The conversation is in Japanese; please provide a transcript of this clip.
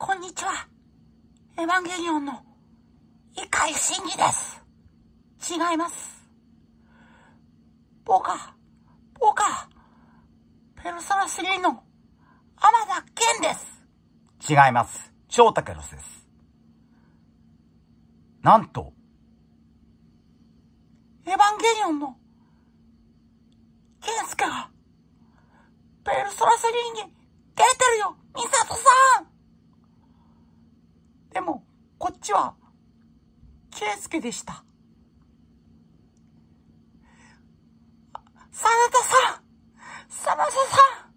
こんにちは。エヴァンゲリオンの、イカイシンギです。違います。ポカ、ポカ、ペルソナ3の、アマダケンです。違います。ョータケロスです。なんと、エヴァンゲリオンの、ケンスケが、ペルソナ3に出てるよでも、こっちは、圭介でした。真田さん真田さん